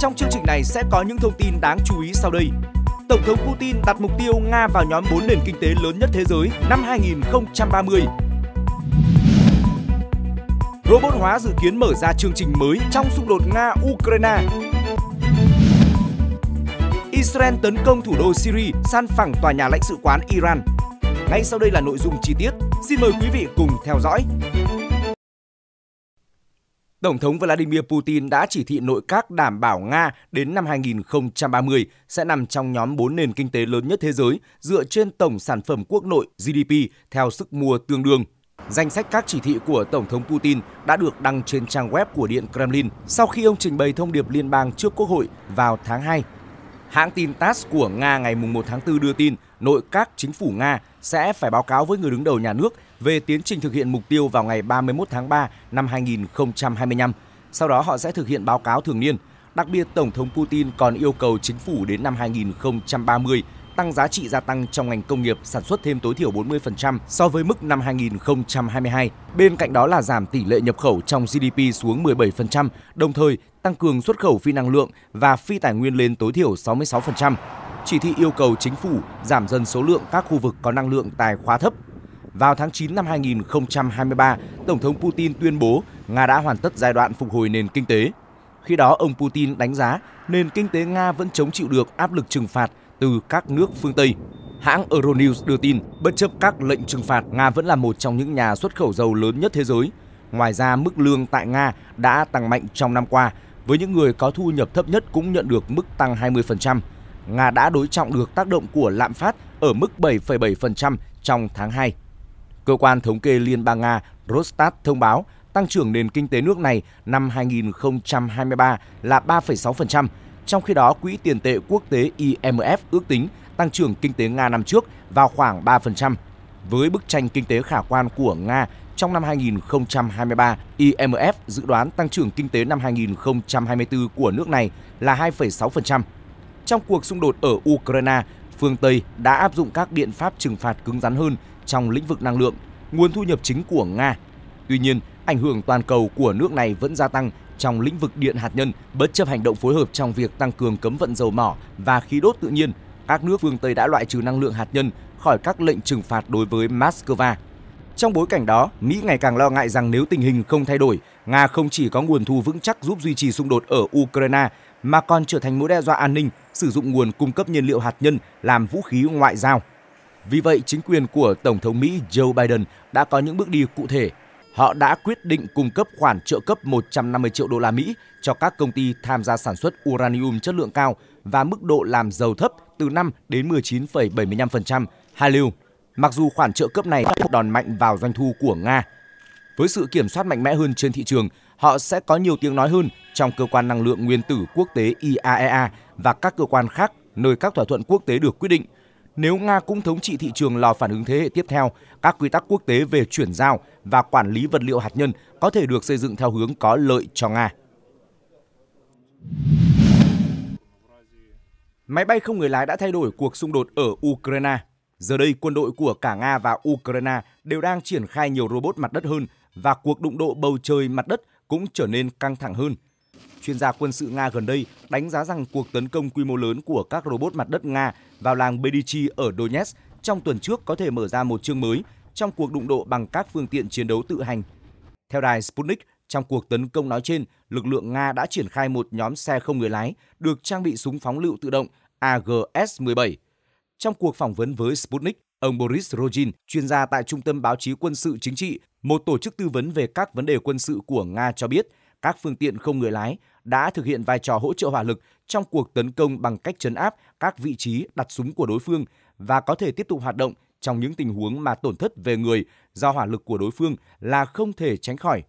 Trong chương trình này sẽ có những thông tin đáng chú ý sau đây. Tổng thống Putin đặt mục tiêu Nga vào nhóm 4 nền kinh tế lớn nhất thế giới năm 2030. Robot hóa dự kiến mở ra chương trình mới trong xung đột Nga-Ukraine. Israel tấn công thủ đô Syria, san phẳng tòa nhà lãnh sự quán Iran. Ngay sau đây là nội dung chi tiết. Xin mời quý vị cùng theo dõi. Tổng thống Vladimir Putin đã chỉ thị nội các đảm bảo Nga đến năm 2030 sẽ nằm trong nhóm 4 nền kinh tế lớn nhất thế giới dựa trên tổng sản phẩm quốc nội GDP theo sức mua tương đương. Danh sách các chỉ thị của Tổng thống Putin đã được đăng trên trang web của Điện Kremlin sau khi ông trình bày thông điệp liên bang trước Quốc hội vào tháng 2. Hãng tin TASS của Nga ngày 1 tháng 4 đưa tin nội các chính phủ Nga sẽ phải báo cáo với người đứng đầu nhà nước về tiến trình thực hiện mục tiêu vào ngày 31 tháng 3 năm 2025. Sau đó họ sẽ thực hiện báo cáo thường niên. Đặc biệt, Tổng thống Putin còn yêu cầu chính phủ đến năm 2030 tăng giá trị gia tăng trong ngành công nghiệp sản xuất thêm tối thiểu 40% so với mức năm 2022. Bên cạnh đó là giảm tỷ lệ nhập khẩu trong GDP xuống 17%, đồng thời tăng cường xuất khẩu phi năng lượng và phi tài nguyên lên tối thiểu 66%. Chỉ thị yêu cầu chính phủ giảm dần số lượng các khu vực có năng lượng tài khóa thấp vào tháng 9 năm 2023, Tổng thống Putin tuyên bố Nga đã hoàn tất giai đoạn phục hồi nền kinh tế. Khi đó, ông Putin đánh giá nền kinh tế Nga vẫn chống chịu được áp lực trừng phạt từ các nước phương Tây. Hãng Euronews đưa tin, bất chấp các lệnh trừng phạt, Nga vẫn là một trong những nhà xuất khẩu dầu lớn nhất thế giới. Ngoài ra, mức lương tại Nga đã tăng mạnh trong năm qua, với những người có thu nhập thấp nhất cũng nhận được mức tăng 20%. Nga đã đối trọng được tác động của lạm phát ở mức 7,7% trong tháng 2. Cơ quan thống kê Liên bang Nga Rostat thông báo tăng trưởng nền kinh tế nước này năm 2023 là 3,6%, trong khi đó Quỹ tiền tệ quốc tế IMF ước tính tăng trưởng kinh tế Nga năm trước vào khoảng 3%. Với bức tranh kinh tế khả quan của Nga trong năm 2023, IMF dự đoán tăng trưởng kinh tế năm 2024 của nước này là 2,6%. Trong cuộc xung đột ở Ukraine, phương Tây đã áp dụng các biện pháp trừng phạt cứng rắn hơn trong lĩnh vực năng lượng, nguồn thu nhập chính của Nga. Tuy nhiên, ảnh hưởng toàn cầu của nước này vẫn gia tăng trong lĩnh vực điện hạt nhân, bất chấp hành động phối hợp trong việc tăng cường cấm vận dầu mỏ và khí đốt tự nhiên. Các nước phương Tây đã loại trừ năng lượng hạt nhân khỏi các lệnh trừng phạt đối với Moscow. Trong bối cảnh đó, Mỹ ngày càng lo ngại rằng nếu tình hình không thay đổi, Nga không chỉ có nguồn thu vững chắc giúp duy trì xung đột ở Ukraine mà còn trở thành mối đe dọa an ninh, sử dụng nguồn cung cấp nhiên liệu hạt nhân làm vũ khí ngoại giao. Vì vậy, chính quyền của Tổng thống Mỹ Joe Biden đã có những bước đi cụ thể. Họ đã quyết định cung cấp khoản trợ cấp 150 triệu đô la Mỹ cho các công ty tham gia sản xuất uranium chất lượng cao và mức độ làm giàu thấp từ 5 đến 19,75% hai lưu. Mặc dù khoản trợ cấp này đòn mạnh vào doanh thu của Nga, với sự kiểm soát mạnh mẽ hơn trên thị trường, họ sẽ có nhiều tiếng nói hơn trong cơ quan năng lượng nguyên tử quốc tế IAEA e và các cơ quan khác nơi các thỏa thuận quốc tế được quyết định – nếu Nga cũng thống trị thị trường lò phản ứng thế hệ tiếp theo, các quy tắc quốc tế về chuyển giao và quản lý vật liệu hạt nhân có thể được xây dựng theo hướng có lợi cho Nga. Máy bay không người lái đã thay đổi cuộc xung đột ở Ukraine. Giờ đây, quân đội của cả Nga và Ukraine đều đang triển khai nhiều robot mặt đất hơn và cuộc đụng độ bầu trời mặt đất cũng trở nên căng thẳng hơn Chuyên gia quân sự Nga gần đây đánh giá rằng cuộc tấn công quy mô lớn của các robot mặt đất Nga vào làng Bedichi ở Donetsk trong tuần trước có thể mở ra một chương mới trong cuộc đụng độ bằng các phương tiện chiến đấu tự hành. Theo đài Sputnik, trong cuộc tấn công nói trên, lực lượng Nga đã triển khai một nhóm xe không người lái được trang bị súng phóng lựu tự động AGS-17. Trong cuộc phỏng vấn với Sputnik, ông Boris Rogin, chuyên gia tại Trung tâm Báo chí Quân sự Chính trị, một tổ chức tư vấn về các vấn đề quân sự của Nga cho biết – các phương tiện không người lái đã thực hiện vai trò hỗ trợ hỏa lực trong cuộc tấn công bằng cách chấn áp các vị trí đặt súng của đối phương và có thể tiếp tục hoạt động trong những tình huống mà tổn thất về người do hỏa lực của đối phương là không thể tránh khỏi.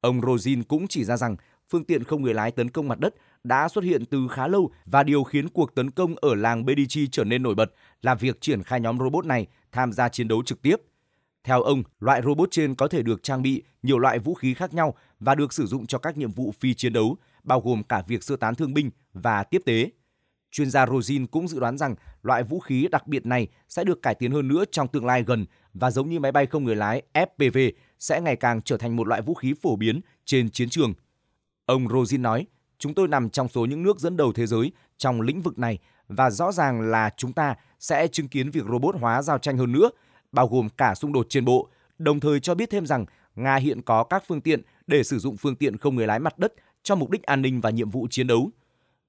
Ông Rosin cũng chỉ ra rằng phương tiện không người lái tấn công mặt đất đã xuất hiện từ khá lâu và điều khiến cuộc tấn công ở làng Bedichi trở nên nổi bật là việc triển khai nhóm robot này tham gia chiến đấu trực tiếp theo ông, loại robot trên có thể được trang bị nhiều loại vũ khí khác nhau và được sử dụng cho các nhiệm vụ phi chiến đấu, bao gồm cả việc sơ tán thương binh và tiếp tế. Chuyên gia Rosin cũng dự đoán rằng loại vũ khí đặc biệt này sẽ được cải tiến hơn nữa trong tương lai gần và giống như máy bay không người lái FPV sẽ ngày càng trở thành một loại vũ khí phổ biến trên chiến trường. Ông Rosin nói, chúng tôi nằm trong số những nước dẫn đầu thế giới trong lĩnh vực này và rõ ràng là chúng ta sẽ chứng kiến việc robot hóa giao tranh hơn nữa – bao gồm cả xung đột trên bộ, đồng thời cho biết thêm rằng Nga hiện có các phương tiện để sử dụng phương tiện không người lái mặt đất cho mục đích an ninh và nhiệm vụ chiến đấu.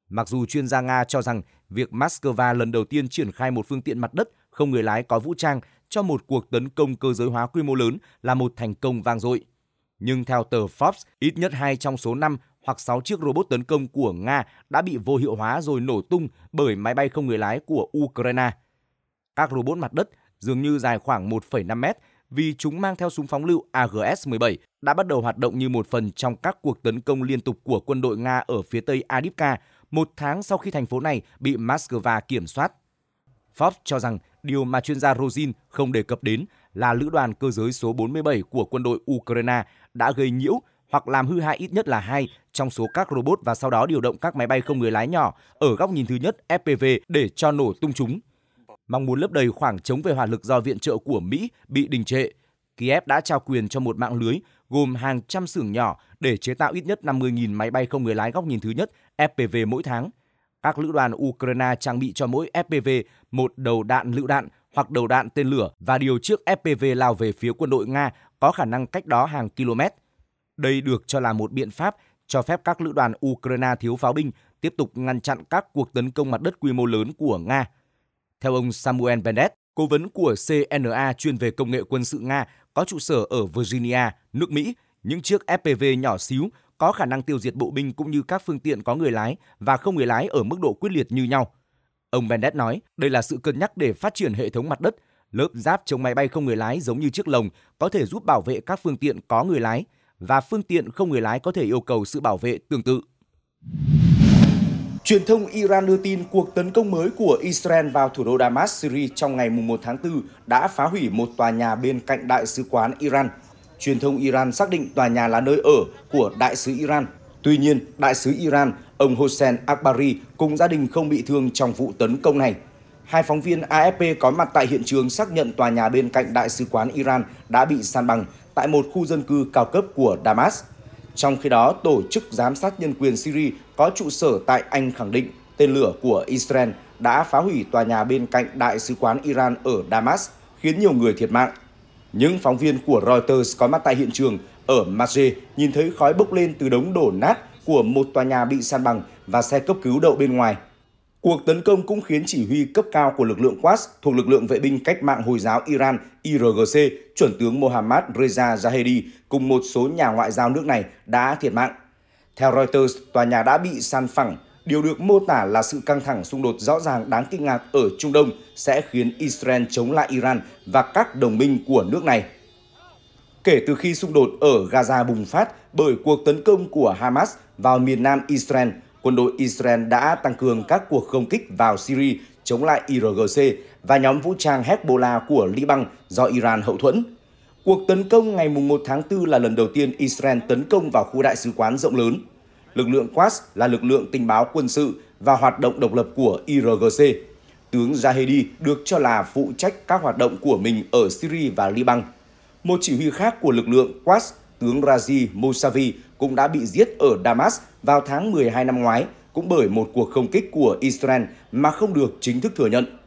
Mặc dù chuyên gia Nga cho rằng việc Moscow lần đầu tiên triển khai một phương tiện mặt đất không người lái có vũ trang cho một cuộc tấn công cơ giới hóa quy mô lớn là một thành công vang dội. Nhưng theo tờ Forbes, ít nhất 2 trong số 5 hoặc 6 chiếc robot tấn công của Nga đã bị vô hiệu hóa rồi nổ tung bởi máy bay không người lái của Ukraine. Các robot mặt đất dường như dài khoảng 1,5 mét vì chúng mang theo súng phóng lựu AGS-17 đã bắt đầu hoạt động như một phần trong các cuộc tấn công liên tục của quân đội Nga ở phía tây Adipka một tháng sau khi thành phố này bị Moscow kiểm soát. Forbes cho rằng điều mà chuyên gia Rosin không đề cập đến là lữ đoàn cơ giới số 47 của quân đội Ukraine đã gây nhiễu hoặc làm hư hại ít nhất là hai trong số các robot và sau đó điều động các máy bay không người lái nhỏ ở góc nhìn thứ nhất FPV để cho nổ tung chúng mong muốn lấp đầy khoảng trống về hỏa lực do viện trợ của Mỹ bị đình trệ. Kiev đã trao quyền cho một mạng lưới gồm hàng trăm xưởng nhỏ để chế tạo ít nhất 50.000 máy bay không người lái góc nhìn thứ nhất FPV mỗi tháng. Các lữ đoàn Ukraine trang bị cho mỗi FPV một đầu đạn lựu đạn hoặc đầu đạn tên lửa và điều chiếc FPV lao về phía quân đội Nga có khả năng cách đó hàng km. Đây được cho là một biện pháp cho phép các lữ đoàn Ukraine thiếu pháo binh tiếp tục ngăn chặn các cuộc tấn công mặt đất quy mô lớn của Nga – theo ông Samuel Bennett, cố vấn của CNA chuyên về công nghệ quân sự Nga có trụ sở ở Virginia, nước Mỹ, những chiếc FPV nhỏ xíu có khả năng tiêu diệt bộ binh cũng như các phương tiện có người lái và không người lái ở mức độ quyết liệt như nhau. Ông Bennett nói, đây là sự cân nhắc để phát triển hệ thống mặt đất, lớp giáp chống máy bay không người lái giống như chiếc lồng có thể giúp bảo vệ các phương tiện có người lái và phương tiện không người lái có thể yêu cầu sự bảo vệ tương tự. Truyền thông Iran đưa tin cuộc tấn công mới của Israel vào thủ đô Damascus Syria trong ngày 1 tháng 4 đã phá hủy một tòa nhà bên cạnh đại sứ quán Iran. Truyền thông Iran xác định tòa nhà là nơi ở của đại sứ Iran. Tuy nhiên, đại sứ Iran, ông Hossein Akbari cùng gia đình không bị thương trong vụ tấn công này. Hai phóng viên AFP có mặt tại hiện trường xác nhận tòa nhà bên cạnh đại sứ quán Iran đã bị san bằng tại một khu dân cư cao cấp của Damascus. Trong khi đó, Tổ chức Giám sát Nhân quyền Syria có trụ sở tại Anh khẳng định tên lửa của Israel đã phá hủy tòa nhà bên cạnh Đại sứ quán Iran ở Damas, khiến nhiều người thiệt mạng. Những phóng viên của Reuters có mặt tại hiện trường ở Marseille nhìn thấy khói bốc lên từ đống đổ nát của một tòa nhà bị san bằng và xe cấp cứu đậu bên ngoài Cuộc tấn công cũng khiến chỉ huy cấp cao của lực lượng Quds thuộc lực lượng vệ binh cách mạng Hồi giáo Iran IRGC, chuẩn tướng Mohammad Reza Zahedi cùng một số nhà ngoại giao nước này đã thiệt mạng. Theo Reuters, tòa nhà đã bị san phẳng, điều được mô tả là sự căng thẳng xung đột rõ ràng đáng kinh ngạc ở Trung Đông sẽ khiến Israel chống lại Iran và các đồng minh của nước này. Kể từ khi xung đột ở Gaza bùng phát bởi cuộc tấn công của Hamas vào miền nam Israel, quân đội Israel đã tăng cường các cuộc không kích vào Syria chống lại IRGC và nhóm vũ trang Hezbollah của Liban do Iran hậu thuẫn. Cuộc tấn công ngày 1 tháng 4 là lần đầu tiên Israel tấn công vào khu đại sứ quán rộng lớn. Lực lượng Quds là lực lượng tình báo quân sự và hoạt động độc lập của IRGC. Tướng Zahedi được cho là phụ trách các hoạt động của mình ở Syria và Liban. Một chỉ huy khác của lực lượng Quds tướng Razi Mousavi cũng đã bị giết ở Damas vào tháng 12 năm ngoái, cũng bởi một cuộc không kích của Israel mà không được chính thức thừa nhận.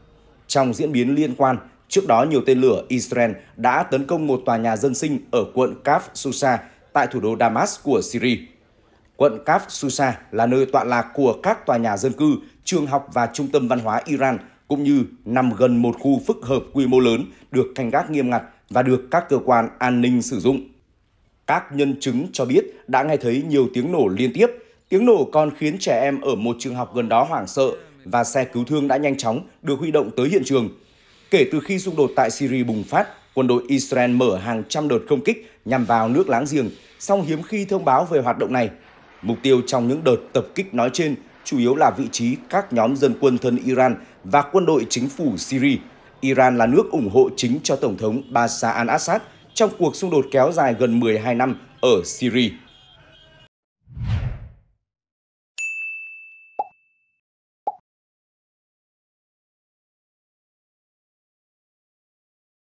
Trong diễn biến liên quan, trước đó nhiều tên lửa Israel đã tấn công một tòa nhà dân sinh ở quận Kaf Susa tại thủ đô Damas của Syria. Quận Kaf Susa là nơi tọa lạc của các tòa nhà dân cư, trường học và trung tâm văn hóa Iran, cũng như nằm gần một khu phức hợp quy mô lớn được canh gác nghiêm ngặt và được các cơ quan an ninh sử dụng. Các nhân chứng cho biết đã nghe thấy nhiều tiếng nổ liên tiếp. Tiếng nổ còn khiến trẻ em ở một trường học gần đó hoảng sợ và xe cứu thương đã nhanh chóng được huy động tới hiện trường. Kể từ khi xung đột tại Syria bùng phát, quân đội Israel mở hàng trăm đợt không kích nhằm vào nước láng giềng, song hiếm khi thông báo về hoạt động này. Mục tiêu trong những đợt tập kích nói trên chủ yếu là vị trí các nhóm dân quân thân Iran và quân đội chính phủ Syria. Iran là nước ủng hộ chính cho Tổng thống Bashar al-Assad trong cuộc xung đột kéo dài gần 12 năm ở Syria.